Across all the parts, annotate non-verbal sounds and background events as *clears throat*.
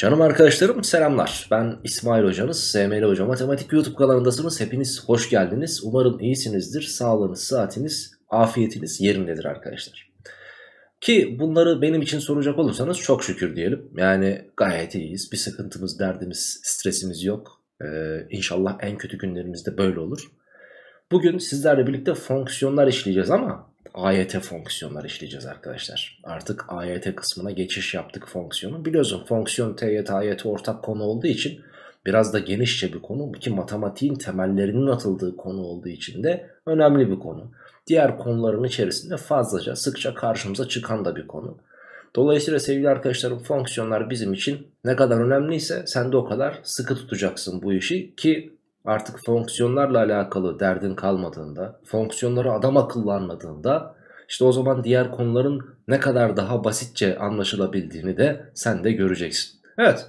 Canım arkadaşlarım selamlar. Ben İsmail hocanız, SML Hoca Matematik YouTube kanalındasınız. Hepiniz hoş geldiniz. Umarım iyisinizdir. Sağlığınız, saatiniz, afiyetiniz yerindedir arkadaşlar. Ki bunları benim için soracak olursanız çok şükür diyelim. Yani gayet iyiyiz. Bir sıkıntımız, derdimiz, stresimiz yok. Ee, inşallah en kötü günlerimizde böyle olur. Bugün sizlerle birlikte fonksiyonlar işleyeceğiz ama AYT fonksiyonlar işleyeceğiz arkadaşlar. Artık AYT kısmına geçiş yaptık fonksiyonu. Biliyorsun fonksiyon TYT AYT ortak konu olduğu için biraz da genişçe bir konu. Ki matematiğin temellerinin atıldığı konu olduğu için de önemli bir konu. Diğer konuların içerisinde fazlaca sıkça karşımıza çıkan da bir konu. Dolayısıyla sevgili arkadaşlarım fonksiyonlar bizim için ne kadar önemliyse sen de o kadar sıkı tutacaksın bu işi ki artık fonksiyonlarla alakalı derdin kalmadığında, fonksiyonları adam akıllanmadığında, işte o zaman diğer konuların ne kadar daha basitçe anlaşılabildiğini de sen de göreceksin. Evet.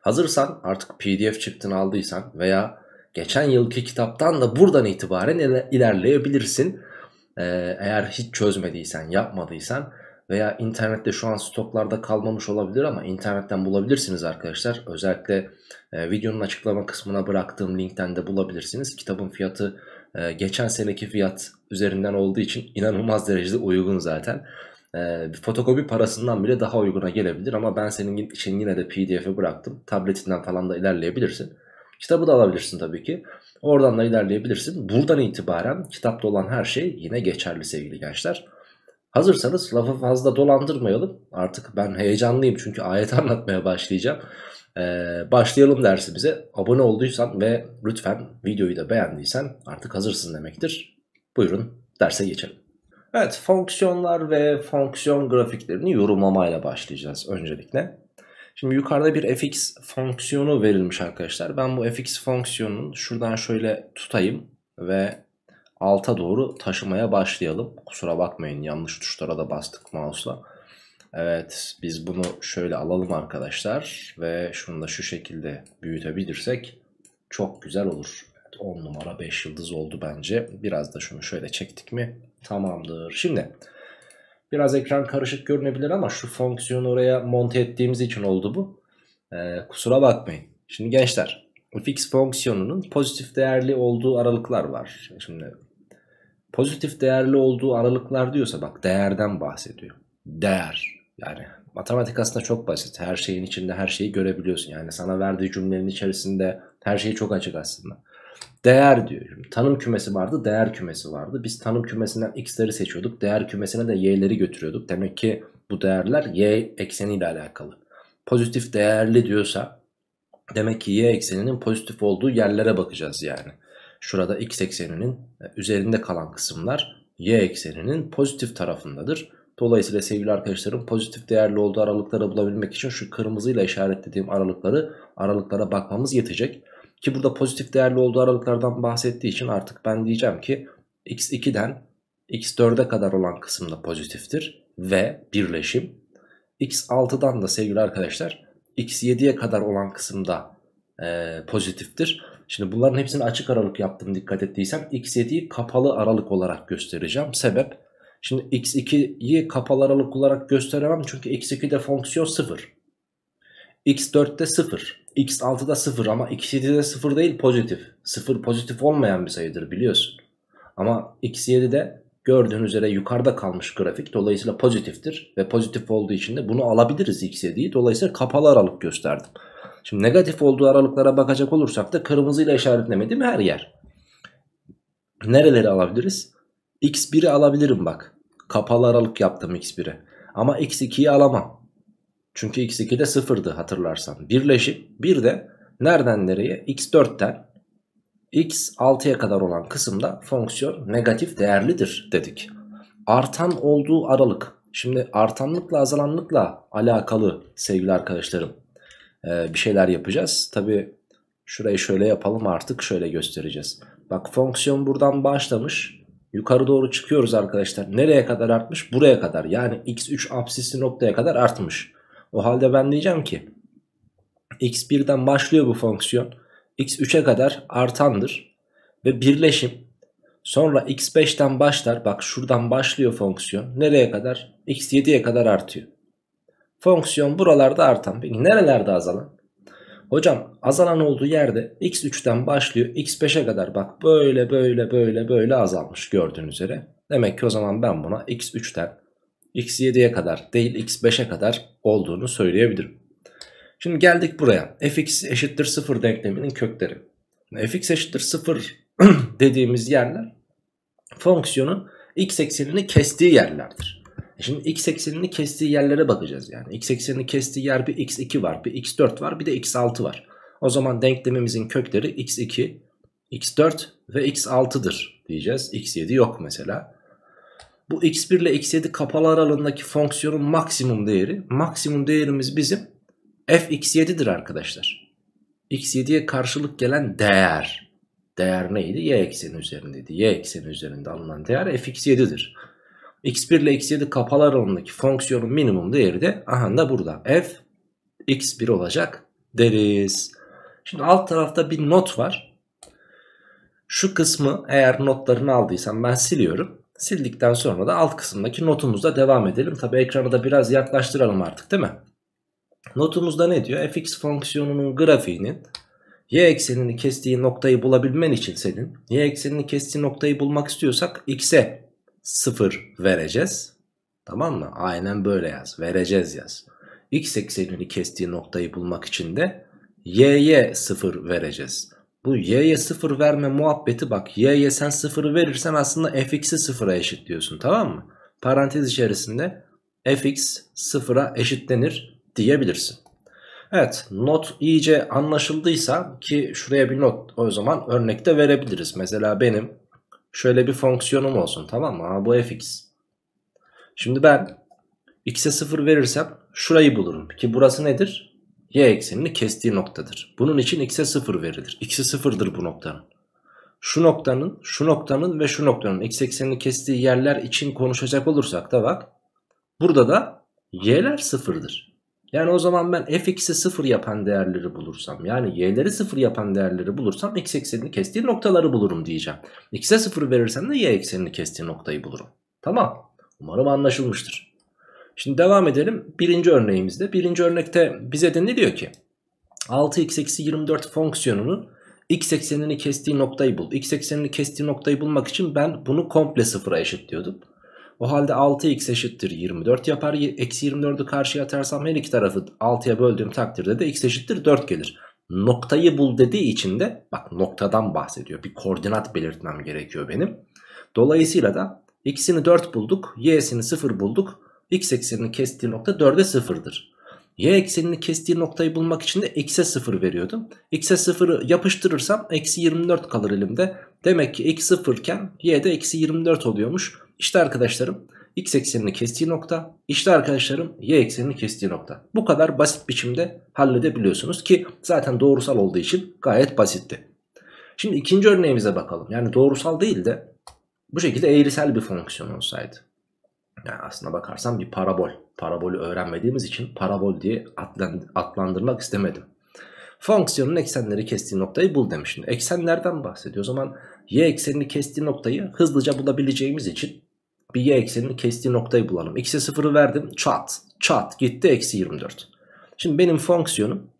Hazırsan artık PDF çıktığını aldıysan veya geçen yılki kitaptan da buradan itibaren ilerleyebilirsin. Ee, eğer hiç çözmediysen, yapmadıysan veya internette şu an stoklarda kalmamış olabilir ama internetten bulabilirsiniz arkadaşlar. Özellikle e, videonun açıklama kısmına bıraktığım linkten de bulabilirsiniz. Kitabın fiyatı e, geçen seneki fiyat üzerinden olduğu için *laughs* inanılmaz derecede uygun zaten. E, fotokopi parasından bile daha uyguna gelebilir ama ben senin için yine de pdf'e bıraktım. Tabletinden falan da ilerleyebilirsin. Kitabı da alabilirsin tabii ki. Oradan da ilerleyebilirsin. Buradan itibaren kitapta olan her şey yine geçerli sevgili gençler. Hazırsanız lafı fazla dolandırmayalım. Artık ben heyecanlıyım çünkü ayet *laughs* anlatmaya başlayacağım. Ee, başlayalım dersimize. Abone olduysan ve lütfen videoyu da beğendiysen artık hazırsın demektir. Buyurun derse geçelim. Evet fonksiyonlar ve fonksiyon grafiklerini yorumlamayla başlayacağız öncelikle. Şimdi yukarıda bir fx fonksiyonu verilmiş arkadaşlar. Ben bu fx fonksiyonunu şuradan şöyle tutayım ve alta doğru taşımaya başlayalım. Kusura bakmayın yanlış tuşlara da bastık mouse'la. Evet biz bunu şöyle alalım arkadaşlar ve şunu da şu şekilde büyütebilirsek çok güzel olur. Evet, 10 numara 5 yıldız oldu bence. Biraz da şunu şöyle çektik mi tamamdır. Şimdi biraz ekran karışık görünebilir ama şu fonksiyonu oraya monte ettiğimiz için oldu bu. Ee, kusura bakmayın. Şimdi gençler fx fonksiyonunun pozitif değerli olduğu aralıklar var. Şimdi pozitif değerli olduğu aralıklar diyorsa bak değerden bahsediyor. Değer yani matematik aslında çok basit. Her şeyin içinde her şeyi görebiliyorsun. Yani sana verdiği cümlenin içerisinde her şey çok açık aslında. Değer diyor. tanım kümesi vardı, değer kümesi vardı. Biz tanım kümesinden x'leri seçiyorduk. Değer kümesine de y'leri götürüyorduk. Demek ki bu değerler y ekseniyle alakalı. Pozitif değerli diyorsa demek ki y ekseninin pozitif olduğu yerlere bakacağız yani şurada x ekseninin e, üzerinde kalan kısımlar y ekseninin pozitif tarafındadır. Dolayısıyla sevgili arkadaşlarım pozitif değerli olduğu aralıkları bulabilmek için şu kırmızıyla işaretlediğim aralıkları aralıklara bakmamız yetecek. Ki burada pozitif değerli olduğu aralıklardan bahsettiği için artık ben diyeceğim ki x2'den x4'e kadar olan kısımda pozitiftir ve birleşim. x6'dan da sevgili arkadaşlar x7'ye kadar olan kısımda e, pozitiftir. Şimdi bunların hepsini açık aralık yaptım dikkat ettiysen X7'yi kapalı aralık olarak göstereceğim. Sebep? Şimdi x2'yi kapalı aralık olarak gösteremem çünkü x2'de fonksiyon 0. x4'te 0. x6'da 0 ama x7'de 0 değil pozitif. 0 pozitif olmayan bir sayıdır biliyorsun. Ama x7'de gördüğün üzere yukarıda kalmış grafik dolayısıyla pozitiftir. Ve pozitif olduğu için de bunu alabiliriz x7'yi dolayısıyla kapalı aralık gösterdim. Şimdi negatif olduğu aralıklara bakacak olursak da kırmızıyla işaretlemedim her yer. Nereleri alabiliriz? X1'i alabilirim bak. Kapalı aralık yaptım X1'e. Ama X2'yi alamam. Çünkü x 2'de de sıfırdı hatırlarsan. Birleşip bir de nereden nereye? X4'ten X6'ya kadar olan kısımda fonksiyon negatif değerlidir dedik. Artan olduğu aralık. Şimdi artanlıkla azalanlıkla alakalı sevgili arkadaşlarım e, bir şeyler yapacağız. Tabi şurayı şöyle yapalım artık şöyle göstereceğiz. Bak fonksiyon buradan başlamış. Yukarı doğru çıkıyoruz arkadaşlar. Nereye kadar artmış? Buraya kadar. Yani x3 apsisli noktaya kadar artmış. O halde ben diyeceğim ki x1'den başlıyor bu fonksiyon. x3'e kadar artandır. Ve birleşim sonra x5'ten başlar. Bak şuradan başlıyor fonksiyon. Nereye kadar? x7'ye kadar artıyor. Fonksiyon buralarda artan. Peki nerelerde azalan? Hocam azalan olduğu yerde x3'ten başlıyor x5'e kadar bak böyle böyle böyle böyle azalmış gördüğünüz üzere. Demek ki o zaman ben buna x3'ten x7'ye kadar değil x5'e kadar olduğunu söyleyebilirim. Şimdi geldik buraya. fx eşittir 0 denkleminin kökleri. fx eşittir 0 *clears throat* dediğimiz yerler fonksiyonun x eksenini kestiği yerlerdir. Şimdi x eksenini kestiği yerlere bakacağız yani. x eksenini kestiği yer bir x2 var, bir x4 var, bir de x6 var. O zaman denklemimizin kökleri x2, x4 ve x6'dır diyeceğiz. x7 yok mesela. Bu x1 ile x7 kapalı aralığındaki fonksiyonun maksimum değeri. Maksimum değerimiz bizim fx7'dir arkadaşlar. x7'ye karşılık gelen değer. Değer neydi? y ekseni üzerindeydi. y ekseni üzerinde alınan değer fx7'dir x1 ile x7 kapalı aralığındaki fonksiyonun minimum değeri de aha da burada f x1 olacak deriz. Şimdi alt tarafta bir not var. Şu kısmı eğer notlarını aldıysam ben siliyorum. Sildikten sonra da alt kısımdaki notumuzla devam edelim. Tabi ekranı da biraz yaklaştıralım artık değil mi? Notumuzda ne diyor? fx fonksiyonunun grafiğinin y eksenini kestiği noktayı bulabilmen için senin y eksenini kestiği noktayı bulmak istiyorsak x'e 0 vereceğiz. Tamam mı? Aynen böyle yaz. Vereceğiz yaz. X eksenini kestiği noktayı bulmak için de y'ye 0 vereceğiz. Bu y'ye 0 verme muhabbeti bak y'ye sen 0'ı verirsen aslında fx'i 0'a eşitliyorsun tamam mı? Parantez içerisinde fx 0'a eşitlenir diyebilirsin. Evet not iyice anlaşıldıysa ki şuraya bir not o zaman örnekte verebiliriz. Mesela benim şöyle bir fonksiyonum olsun tamam mı? Aa, bu fx. Şimdi ben x'e 0 verirsem şurayı bulurum. Ki burası nedir? y eksenini kestiği noktadır. Bunun için x'e 0 verilir. X'e 0'dır bu noktanın. Şu noktanın, şu noktanın ve şu noktanın x eksenini kestiği yerler için konuşacak olursak da bak. Burada da y'ler 0'dır. Yani o zaman ben fx'i 0 yapan değerleri bulursam yani y'leri 0 yapan değerleri bulursam x eksenini kestiği noktaları bulurum diyeceğim. x'e 0 verirsen de y eksenini kestiği noktayı bulurum. Tamam umarım anlaşılmıştır. Şimdi devam edelim birinci örneğimizde. Birinci örnekte bize ne diyor ki 6x eksi 24 fonksiyonunu x eksenini kestiği noktayı bul. x eksenini kestiği noktayı bulmak için ben bunu komple sıfıra eşit diyordum. O halde 6x eşittir 24 yapar. Eksi 24'ü karşıya atarsam her iki tarafı 6'ya böldüğüm takdirde de x eşittir 4 gelir. Noktayı bul dediği için de bak noktadan bahsediyor. Bir koordinat belirtmem gerekiyor benim. Dolayısıyla da x'ini 4 bulduk. Y'sini 0 bulduk. x eksenini kestiği nokta 4'e 0'dır. Y eksenini kestiği noktayı bulmak için de x'e 0 veriyordum. X'e 0'ı yapıştırırsam eksi 24 kalır elimde. Demek ki x 0 iken y de eksi 24 oluyormuş. İşte arkadaşlarım x eksenini kestiği nokta. İşte arkadaşlarım y eksenini kestiği nokta. Bu kadar basit biçimde halledebiliyorsunuz ki zaten doğrusal olduğu için gayet basitti. Şimdi ikinci örneğimize bakalım. Yani doğrusal değil de bu şekilde eğrisel bir fonksiyon olsaydı. Yani aslına bakarsam bir parabol. Parabolü öğrenmediğimiz için parabol diye adlandırmak istemedim. Fonksiyonun eksenleri kestiği noktayı bul demiştim. eksenlerden bahsediyor. O zaman y eksenini kestiği noktayı hızlıca bulabileceğimiz için bir y eksenini kestiği noktayı bulalım. X'e 0'ı verdim. Çat. Çat. Gitti. Eksi 24. Şimdi benim fonksiyonum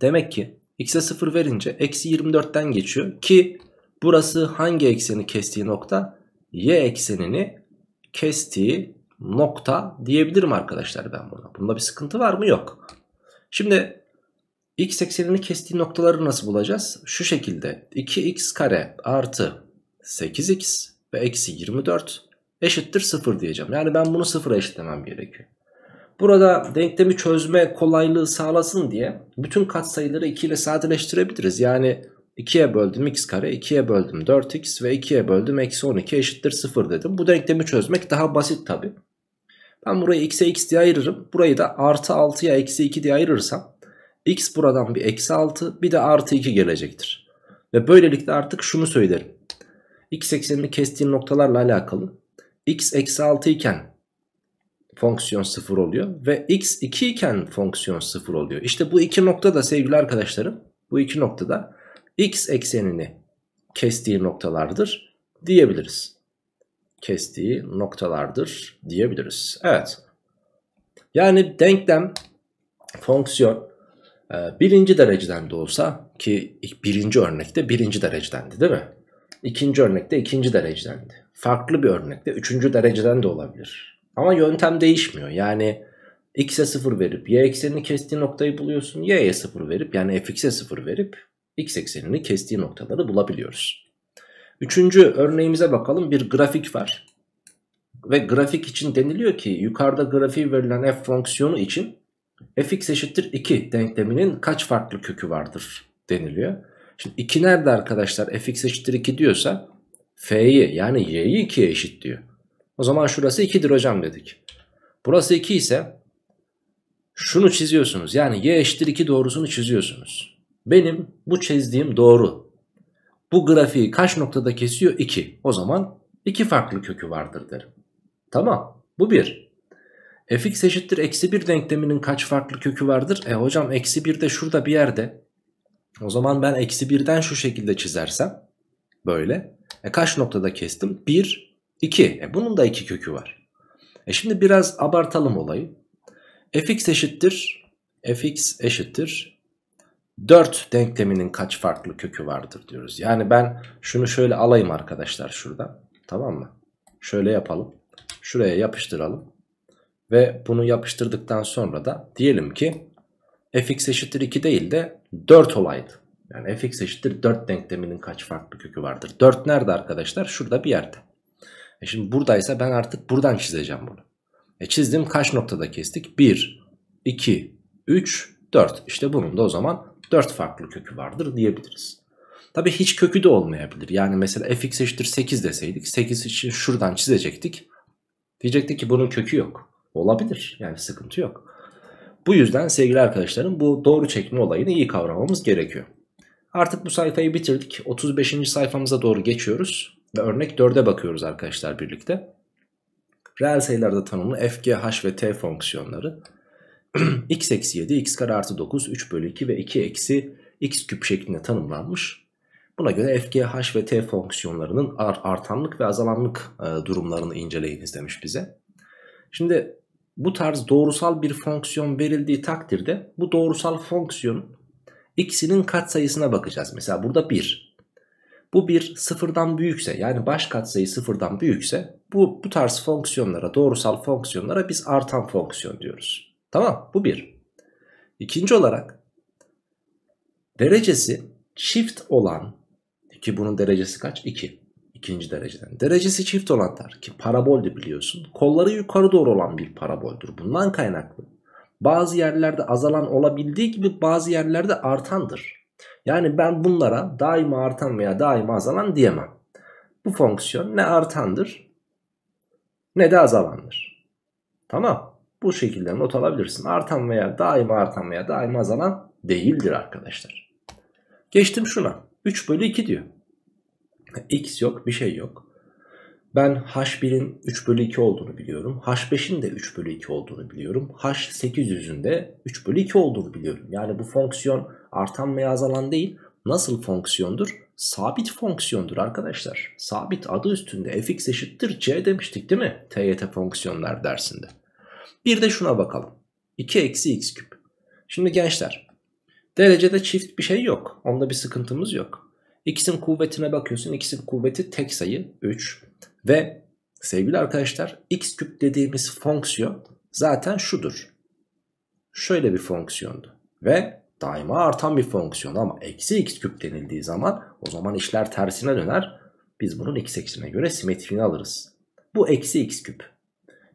demek ki x'e 0 verince eksi 24'ten geçiyor. Ki burası hangi ekseni kestiği nokta? Y eksenini kestiği nokta diyebilirim arkadaşlar ben buna. Bunda bir sıkıntı var mı? Yok. Şimdi x eksenini kestiği noktaları nasıl bulacağız? Şu şekilde 2x kare artı 8x ve eksi 24 eşittir 0 diyeceğim. Yani ben bunu 0'a eşitlemem gerekiyor. Burada denklemi çözme kolaylığı sağlasın diye bütün katsayıları 2 ile sadeleştirebiliriz. Yani 2'ye böldüm x kare, 2'ye böldüm 4x ve 2'ye böldüm eksi 12 eşittir 0 dedim. Bu denklemi çözmek daha basit tabi. Ben burayı x'e x diye ayırırım. Burayı da artı 6'ya eksi 2 diye ayırırsam x buradan bir eksi 6 bir de artı 2 gelecektir. Ve böylelikle artık şunu söylerim. x eksenini kestiği noktalarla alakalı x eksi 6 iken fonksiyon 0 oluyor ve x 2 iken fonksiyon 0 oluyor. İşte bu iki noktada sevgili arkadaşlarım bu iki noktada x eksenini kestiği noktalardır diyebiliriz. Kestiği noktalardır diyebiliriz. Evet. Yani denklem fonksiyon e, birinci dereceden de olsa ki birinci örnekte birinci derecedendi değil mi? İkinci örnekte ikinci derecedendi farklı bir örnekte 3. dereceden de olabilir. Ama yöntem değişmiyor. Yani x'e 0 verip y eksenini kestiği noktayı buluyorsun. y'ye 0 verip yani fx'e 0 verip x eksenini kestiği noktaları bulabiliyoruz. Üçüncü örneğimize bakalım bir grafik var. Ve grafik için deniliyor ki yukarıda grafiği verilen f fonksiyonu için fx eşittir 2 denkleminin kaç farklı kökü vardır deniliyor. Şimdi 2 nerede arkadaşlar fx eşittir 2 diyorsa F'yi yani Y'yi 2'ye eşit diyor. O zaman şurası 2'dir hocam dedik. Burası 2 ise şunu çiziyorsunuz. Yani y eşittir 2 doğrusunu çiziyorsunuz. Benim bu çizdiğim doğru. Bu grafiği kaç noktada kesiyor? 2. O zaman 2 farklı kökü vardır derim. Tamam bu 1. fx eşittir eksi 1 denkleminin kaç farklı kökü vardır? E hocam eksi 1 de şurada bir yerde. O zaman ben eksi 1'den şu şekilde çizersem böyle. E kaç noktada kestim? 1, 2. E bunun da 2 kökü var. E şimdi biraz abartalım olayı. fx eşittir. fx eşittir. 4 denkleminin kaç farklı kökü vardır diyoruz. Yani ben şunu şöyle alayım arkadaşlar şurada. Tamam mı? Şöyle yapalım. Şuraya yapıştıralım. Ve bunu yapıştırdıktan sonra da diyelim ki fx eşittir 2 değil de 4 olaydı. Yani fx eşittir 4 denkleminin kaç farklı kökü vardır? 4 nerede arkadaşlar? Şurada bir yerde. E şimdi buradaysa ben artık buradan çizeceğim bunu. E çizdim kaç noktada kestik? 1, 2, 3, 4. İşte bunun da o zaman 4 farklı kökü vardır diyebiliriz. Tabii hiç kökü de olmayabilir. Yani mesela fx eşittir 8 deseydik 8 için şuradan çizecektik. Diyecektik ki bunun kökü yok. Olabilir yani sıkıntı yok. Bu yüzden sevgili arkadaşlarım bu doğru çekme olayını iyi kavramamız gerekiyor. Artık bu sayfayı bitirdik. 35. sayfamıza doğru geçiyoruz. Ve örnek 4'e bakıyoruz arkadaşlar birlikte. Reel sayılarda tanımlı f, g, h ve t fonksiyonları *clears throat* x eksi 7, x kare artı 9, 3 bölü 2 ve 2 eksi x küp şeklinde tanımlanmış. Buna göre f, g, h ve t fonksiyonlarının artanlık ve azalanlık e, durumlarını inceleyiniz demiş bize. Şimdi bu tarz doğrusal bir fonksiyon verildiği takdirde bu doğrusal fonksiyonun İkisinin katsayısına bakacağız. Mesela burada 1. Bu 1 sıfırdan büyükse yani baş katsayı sıfırdan büyükse bu, bu tarz fonksiyonlara doğrusal fonksiyonlara biz artan fonksiyon diyoruz. Tamam bu 1. İkinci olarak derecesi çift olan ki bunun derecesi kaç? 2. İki. İkinci dereceden. Derecesi çift olanlar ki paraboldi biliyorsun. Kolları yukarı doğru olan bir paraboldür. Bundan kaynaklı bazı yerlerde azalan olabildiği gibi bazı yerlerde artandır. Yani ben bunlara daima artan veya daima azalan diyemem. Bu fonksiyon ne artandır ne de azalandır. Tamam. Bu şekilde not alabilirsin. Artan veya daima artan veya daima azalan değildir arkadaşlar. Geçtim şuna. 3 bölü 2 diyor. X yok bir şey yok. Ben H1'in 3 bölü 2 olduğunu biliyorum. H5'in de 3 bölü 2 olduğunu biliyorum. H800'ün de 3 bölü 2 olduğunu biliyorum. Yani bu fonksiyon artan veya azalan değil. Nasıl fonksiyondur? Sabit fonksiyondur arkadaşlar. Sabit adı üstünde fx eşittir c demiştik değil mi? TYT fonksiyonlar dersinde. Bir de şuna bakalım. 2 eksi x küp. Şimdi gençler derecede çift bir şey yok. Onda bir sıkıntımız yok. X'in kuvvetine bakıyorsun. X'in kuvveti tek sayı 3. Ve sevgili arkadaşlar x küp dediğimiz fonksiyon zaten şudur. Şöyle bir fonksiyondu. Ve daima artan bir fonksiyon ama eksi x küp denildiği zaman o zaman işler tersine döner. Biz bunun x eksine göre simetriğini alırız. Bu eksi x küp.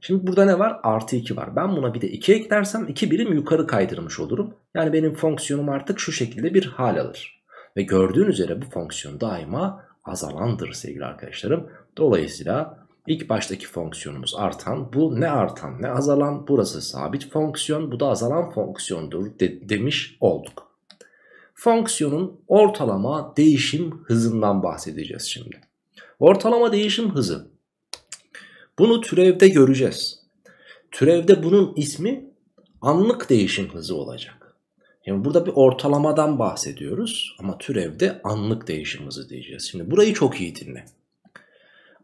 Şimdi burada ne var? Artı 2 var. Ben buna bir de 2 eklersem 2 birim yukarı kaydırmış olurum. Yani benim fonksiyonum artık şu şekilde bir hal alır. Ve gördüğün üzere bu fonksiyon daima azalandır sevgili arkadaşlarım. Dolayısıyla ilk baştaki fonksiyonumuz artan. Bu ne artan ne azalan. Burası sabit fonksiyon. Bu da azalan fonksiyondur de demiş olduk. Fonksiyonun ortalama değişim hızından bahsedeceğiz şimdi. Ortalama değişim hızı. Bunu türevde göreceğiz. Türevde bunun ismi anlık değişim hızı olacak. Yani burada bir ortalamadan bahsediyoruz ama türevde anlık değişim hızı diyeceğiz. Şimdi burayı çok iyi dinle.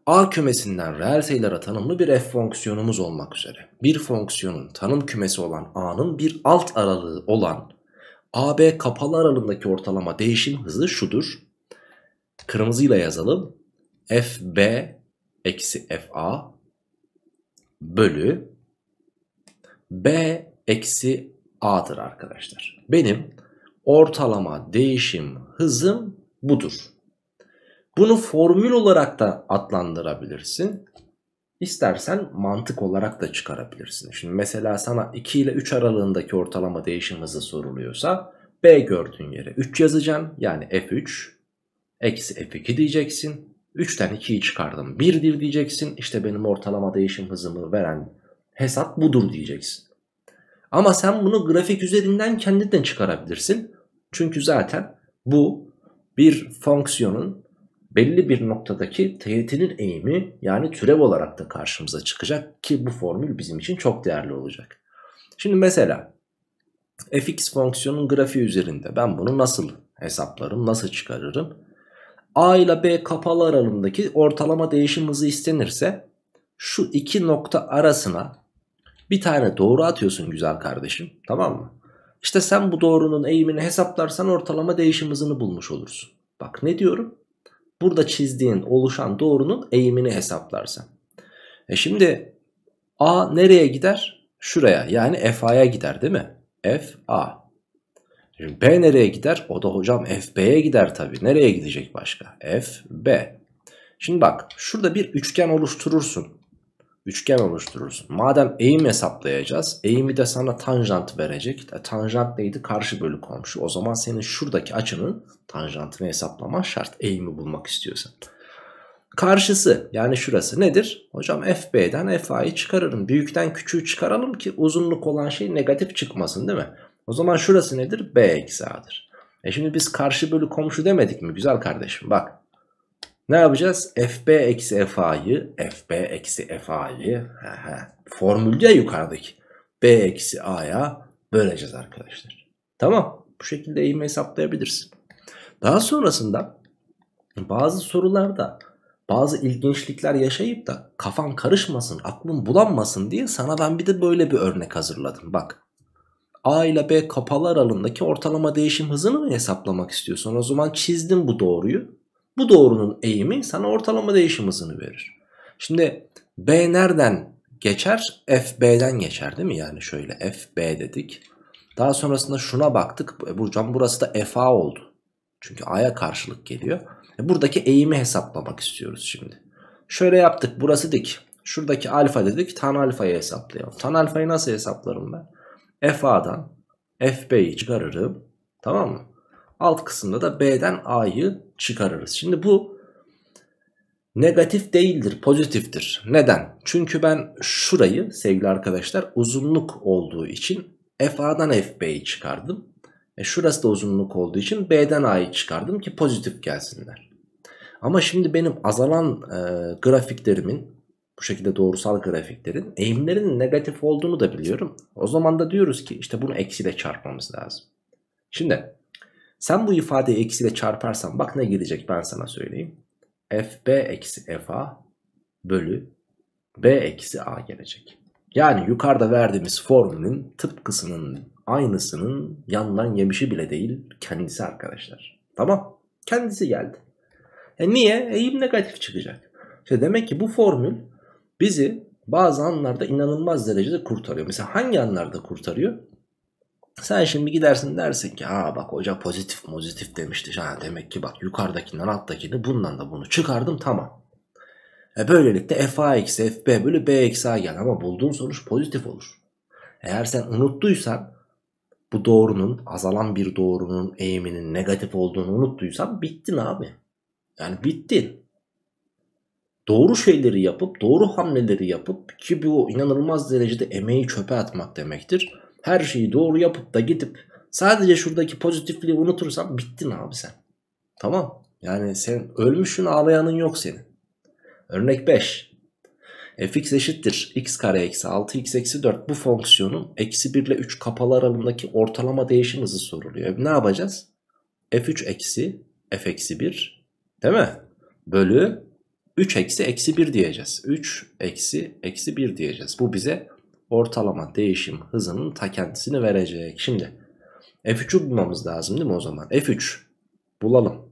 A kümesinden reel sayılara tanımlı bir f fonksiyonumuz olmak üzere. Bir fonksiyonun tanım kümesi olan A'nın bir alt aralığı olan AB kapalı aralığındaki ortalama değişim hızı şudur. Kırmızıyla yazalım. FB eksi FA bölü B eksi A'dır arkadaşlar. Benim ortalama değişim hızım budur. Bunu formül olarak da adlandırabilirsin. İstersen mantık olarak da çıkarabilirsin. Şimdi mesela sana 2 ile 3 aralığındaki ortalama değişim hızı soruluyorsa B gördüğün yere 3 yazacaksın. Yani F3 eksi F2 diyeceksin. 3'ten 2'yi çıkardım 1'dir diyeceksin. İşte benim ortalama değişim hızımı veren hesap budur diyeceksin. Ama sen bunu grafik üzerinden kendin çıkarabilirsin. Çünkü zaten bu bir fonksiyonun belli bir noktadaki teğetinin eğimi yani türev olarak da karşımıza çıkacak ki bu formül bizim için çok değerli olacak. Şimdi mesela fx fonksiyonun grafiği üzerinde ben bunu nasıl hesaplarım, nasıl çıkarırım? A ile B kapalı aralığındaki ortalama değişim hızı istenirse şu iki nokta arasına bir tane doğru atıyorsun güzel kardeşim tamam mı? İşte sen bu doğrunun eğimini hesaplarsan ortalama değişim hızını bulmuş olursun. Bak ne diyorum? Burada çizdiğin oluşan doğrunun eğimini hesaplarsan. E şimdi A nereye gider? Şuraya yani FA'ya gider değil mi? FA. Şimdi B nereye gider? O da hocam FB'ye gider tabi. Nereye gidecek başka? FB. Şimdi bak şurada bir üçgen oluşturursun üçgen oluşturursun. Madem eğim hesaplayacağız. Eğimi de sana tanjant verecek. E, tanjant neydi? Karşı bölü komşu. O zaman senin şuradaki açının tanjantını hesaplaman şart. Eğimi bulmak istiyorsan. Karşısı yani şurası nedir? Hocam FB'den FA'yı çıkarırım. Büyükten küçüğü çıkaralım ki uzunluk olan şey negatif çıkmasın değil mi? O zaman şurası nedir? B eksi A'dır. E şimdi biz karşı bölü komşu demedik mi? Güzel kardeşim bak. Ne yapacağız? FB eksi FA'yı, FB eksi FA'yı formülde yukarıdaki B eksi A'ya böleceğiz arkadaşlar. Tamam. Bu şekilde eğimi hesaplayabilirsin. Daha sonrasında bazı sorularda bazı ilginçlikler yaşayıp da kafan karışmasın, aklın bulanmasın diye sana ben bir de böyle bir örnek hazırladım. Bak A ile B kapalı aralığındaki ortalama değişim hızını mı hesaplamak istiyorsun? o zaman çizdim bu doğruyu. Bu doğrunun eğimi sana ortalama değişim hızını verir. Şimdi B nereden geçer? FB'den geçer değil mi? Yani şöyle FB dedik. Daha sonrasında şuna baktık. E, Burcan burası da FA oldu. Çünkü A'ya karşılık geliyor. E, buradaki eğimi hesaplamak istiyoruz şimdi. Şöyle yaptık. Burası dik. Şuradaki alfa dedik. Tan alfayı hesaplayalım. Tan alfayı nasıl hesaplarım ben? FA'dan FB'yi çıkarırım. Tamam mı? Alt kısımda da B'den A'yı çıkarırız. Şimdi bu negatif değildir, pozitiftir. Neden? Çünkü ben şurayı sevgili arkadaşlar uzunluk olduğu için FA'dan FB'yi çıkardım. E şurası da uzunluk olduğu için B'den A'yı çıkardım ki pozitif gelsinler. Ama şimdi benim azalan e, grafiklerimin bu şekilde doğrusal grafiklerin eğimlerinin negatif olduğunu da biliyorum. O zaman da diyoruz ki işte bunu eksiyle çarpmamız lazım. Şimdi sen bu ifadeyi eksiyle çarparsan bak ne gelecek ben sana söyleyeyim. FB eksi FA bölü B eksi A gelecek. Yani yukarıda verdiğimiz formülün tıpkısının aynısının yandan yemişi bile değil kendisi arkadaşlar. Tamam kendisi geldi. E niye? Eğim negatif çıkacak. İşte demek ki bu formül bizi bazı anlarda inanılmaz derecede kurtarıyor. Mesela hangi anlarda kurtarıyor? Sen şimdi gidersin dersin ki ha bak hoca pozitif pozitif demişti. Ha demek ki bak yukarıdakinden alttakini bundan da bunu çıkardım tamam. E böylelikle f a eksi f b bölü b eksi a gel ama bulduğun sonuç pozitif olur. Eğer sen unuttuysan bu doğrunun azalan bir doğrunun eğiminin negatif olduğunu unuttuysan bittin abi. Yani bittin. Doğru şeyleri yapıp doğru hamleleri yapıp ki bu inanılmaz derecede emeği çöpe atmak demektir her şeyi doğru yapıp da gidip sadece şuradaki pozitifliği unutursam bittin abi sen. Tamam. Yani sen ölmüşün ağlayanın yok senin. Örnek 5. fx eşittir x kare eksi 6 x eksi 4 bu fonksiyonun eksi 1 ile 3 kapalı aralığındaki ortalama değişim hızı soruluyor. E, ne yapacağız? f3 eksi f eksi 1 değil mi? Bölü 3 eksi eksi 1 diyeceğiz. 3 eksi eksi 1 diyeceğiz. Bu bize ortalama değişim hızının ta kendisini verecek. Şimdi F3'ü bulmamız lazım değil mi o zaman? F3 bulalım.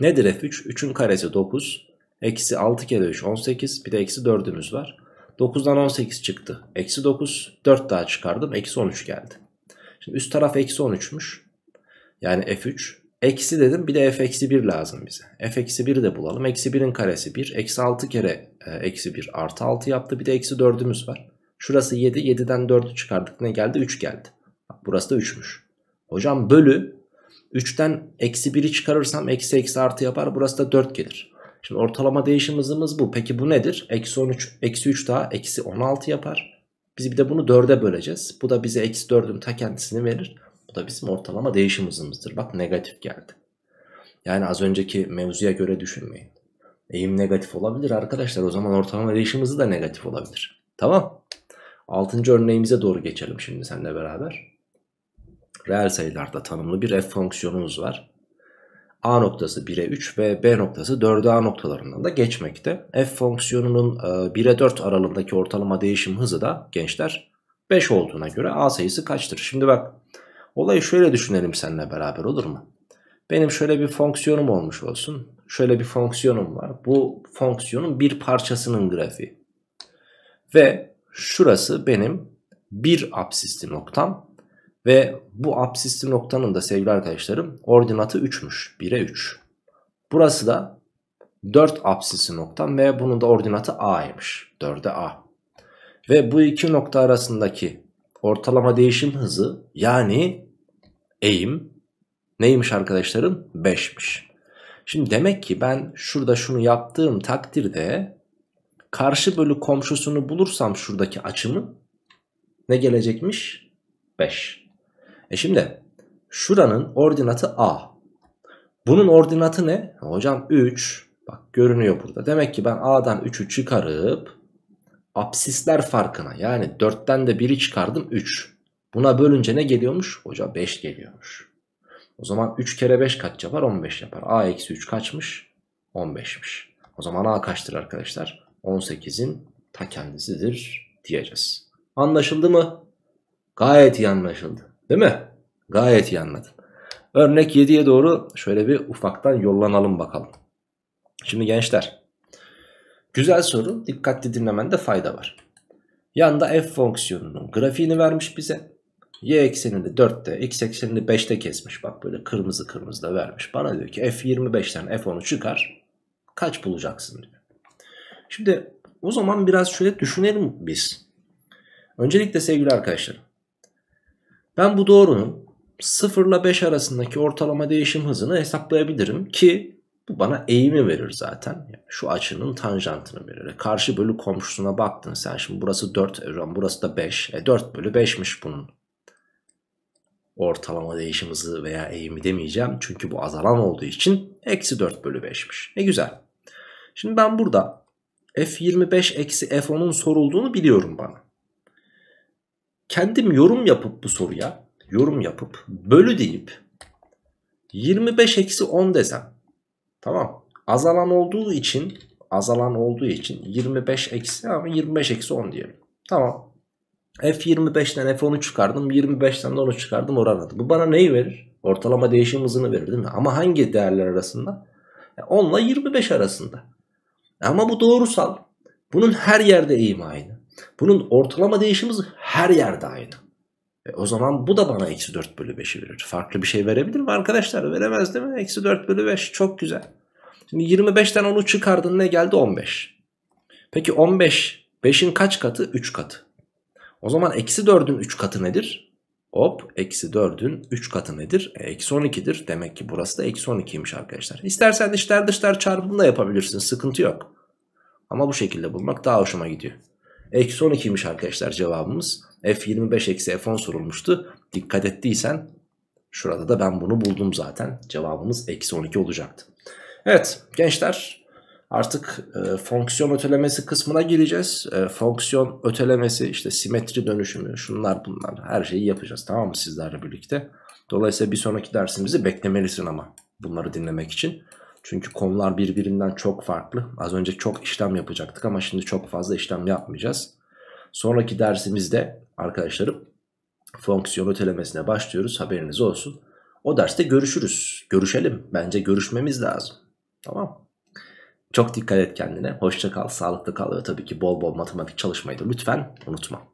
Nedir F3? 3'ün karesi 9. Eksi 6 kere 3 18. Bir de eksi 4'ümüz var. 9'dan 18 çıktı. Eksi 9. 4 daha çıkardım. Eksi 13 geldi. Şimdi üst taraf eksi 13'müş. Yani F3. Eksi dedim bir de f eksi 1 lazım bize. f eksi 1'i de bulalım. Eksi 1'in karesi 1. Eksi 6 kere e, eksi 1 artı 6 yaptı. Bir de eksi 4'ümüz var. Şurası 7. 7'den 4'ü çıkardık. Ne geldi? 3 geldi. Bak, burası da 3'müş. Hocam bölü 3'ten eksi 1'i çıkarırsam eksi eksi artı yapar. Burası da 4 gelir. Şimdi ortalama değişim hızımız bu. Peki bu nedir? Eksi 13, eksi 3 daha eksi 16 yapar. Biz bir de bunu 4'e böleceğiz. Bu da bize eksi 4'ün ta kendisini verir. Bu da bizim ortalama değişim hızımızdır. Bak negatif geldi. Yani az önceki mevzuya göre düşünmeyin. Eğim negatif olabilir arkadaşlar. O zaman ortalama değişim hızı da negatif olabilir. Tamam. Altıncı örneğimize doğru geçelim şimdi seninle beraber. Reel sayılarda tanımlı bir f fonksiyonumuz var. A noktası 1'e 3 ve B noktası 4'e A noktalarından da geçmekte. F fonksiyonunun 1'e 4 aralığındaki ortalama değişim hızı da gençler 5 olduğuna göre A sayısı kaçtır? Şimdi bak olayı şöyle düşünelim seninle beraber olur mu? Benim şöyle bir fonksiyonum olmuş olsun. Şöyle bir fonksiyonum var. Bu fonksiyonun bir parçasının grafiği. Ve Şurası benim bir apsisli noktam. Ve bu apsisli noktanın da sevgili arkadaşlarım ordinatı 3'müş. 1'e 3. Burası da 4 apsisi noktam ve bunun da ordinatı A'ymış. 4'e A. Ve bu iki nokta arasındaki ortalama değişim hızı yani eğim neymiş arkadaşlarım? 5'miş. Şimdi demek ki ben şurada şunu yaptığım takdirde Karşı bölü komşusunu bulursam şuradaki açımı ne gelecekmiş? 5. E şimdi şuranın ordinatı A. Bunun ordinatı ne? Hocam 3. Bak görünüyor burada. Demek ki ben A'dan 3'ü çıkarıp absisler farkına yani 4'ten de 1'i çıkardım 3. Buna bölünce ne geliyormuş? hocam 5 geliyormuş. O zaman 3 kere 5 kaç yapar? 15 yapar. A eksi 3 kaçmış? 15'miş. O zaman A kaçtır arkadaşlar? 18'in ta kendisidir diyeceğiz. Anlaşıldı mı? Gayet iyi anlaşıldı. Değil mi? Gayet iyi anladın. Örnek 7'ye doğru şöyle bir ufaktan yollanalım bakalım. Şimdi gençler. Güzel soru. Dikkatli dinlemende fayda var. Yanda f fonksiyonunun grafiğini vermiş bize. Y eksenini 4'te, x eksenini 5'te kesmiş. Bak böyle kırmızı kırmızı da vermiş. Bana diyor ki f25'ten f10'u çıkar. Kaç bulacaksın diyor. Şimdi o zaman biraz şöyle düşünelim biz. Öncelikle sevgili arkadaşlar, Ben bu doğrunun 0 ile 5 arasındaki ortalama değişim hızını hesaplayabilirim ki bu bana eğimi verir zaten. şu açının tanjantını verir. E, karşı bölü komşusuna baktın sen şimdi burası 4 e, burası da 5. E 4 bölü 5'miş bunun ortalama değişim hızı veya eğimi demeyeceğim. Çünkü bu azalan olduğu için eksi 4 bölü 5'miş. Ne güzel. Şimdi ben burada F25 eksi F10'un sorulduğunu biliyorum bana. Kendim yorum yapıp bu soruya yorum yapıp bölü deyip 25 eksi 10 desem tamam azalan olduğu için azalan olduğu için 25 eksi ama 25 eksi 10 diyelim. Tamam. F25'ten F10'u çıkardım. 25'ten de 10'u çıkardım oranadı. Bu bana neyi verir? Ortalama değişim hızını verir değil mi? Ama hangi değerler arasında? 10 ile 25 arasında. Ama bu doğrusal. Bunun her yerde eğimi aynı. Bunun ortalama değişimiz her yerde aynı. E o zaman bu da bana eksi 4 bölü 5'i verir. Farklı bir şey verebilir mi arkadaşlar? Veremez değil mi? Eksi 4 bölü 5 çok güzel. Şimdi 25'ten onu çıkardın ne geldi? 15. Peki 15, 5'in kaç katı? 3 katı. O zaman eksi 4'ün 3 katı nedir? Hop eksi 4'ün 3 katı nedir? E, eksi 12'dir. Demek ki burası da eksi 12'ymiş arkadaşlar. İstersen içler dışlar çarpımını da yapabilirsin. Sıkıntı yok. Ama bu şekilde bulmak daha hoşuma gidiyor. Eksi 12'ymiş arkadaşlar cevabımız. F25 eksi F10 sorulmuştu. Dikkat ettiysen şurada da ben bunu buldum zaten. Cevabımız eksi 12 olacaktı. Evet gençler artık e, fonksiyon ötelemesi kısmına gireceğiz. E, fonksiyon ötelemesi işte simetri dönüşümü şunlar bunlar her şeyi yapacağız tamam mı sizlerle birlikte. Dolayısıyla bir sonraki dersimizi beklemelisin ama bunları dinlemek için. Çünkü konular birbirinden çok farklı. Az önce çok işlem yapacaktık ama şimdi çok fazla işlem yapmayacağız. Sonraki dersimizde arkadaşlarım fonksiyon ötelemesine başlıyoruz. Haberiniz olsun. O derste görüşürüz. Görüşelim. Bence görüşmemiz lazım. Tamam çok dikkat et kendine. Hoşça kal, sağlıklı kal ve tabii ki bol bol matematik çalışmayı da lütfen unutma.